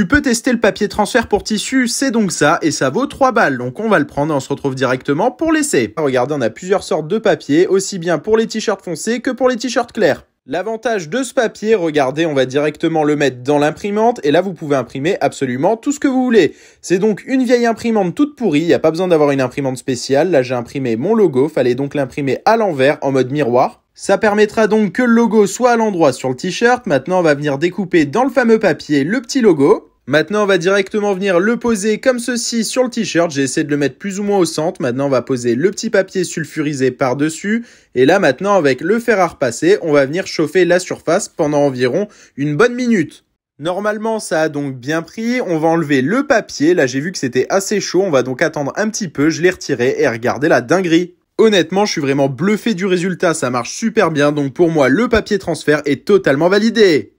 Tu peux tester le papier transfert pour tissu, c'est donc ça, et ça vaut 3 balles, donc on va le prendre et on se retrouve directement pour l'essai. Ah, regardez, on a plusieurs sortes de papier, aussi bien pour les t-shirts foncés que pour les t-shirts clairs. L'avantage de ce papier, regardez, on va directement le mettre dans l'imprimante et là vous pouvez imprimer absolument tout ce que vous voulez. C'est donc une vieille imprimante toute pourrie, il n'y a pas besoin d'avoir une imprimante spéciale, là j'ai imprimé mon logo, fallait donc l'imprimer à l'envers en mode miroir. Ça permettra donc que le logo soit à l'endroit sur le t-shirt, maintenant on va venir découper dans le fameux papier le petit logo. Maintenant, on va directement venir le poser comme ceci sur le t-shirt. J'ai essayé de le mettre plus ou moins au centre. Maintenant, on va poser le petit papier sulfurisé par-dessus. Et là, maintenant, avec le fer à repasser, on va venir chauffer la surface pendant environ une bonne minute. Normalement, ça a donc bien pris. On va enlever le papier. Là, j'ai vu que c'était assez chaud. On va donc attendre un petit peu. Je l'ai retiré et regardez la dinguerie. Honnêtement, je suis vraiment bluffé du résultat. Ça marche super bien. Donc pour moi, le papier transfert est totalement validé.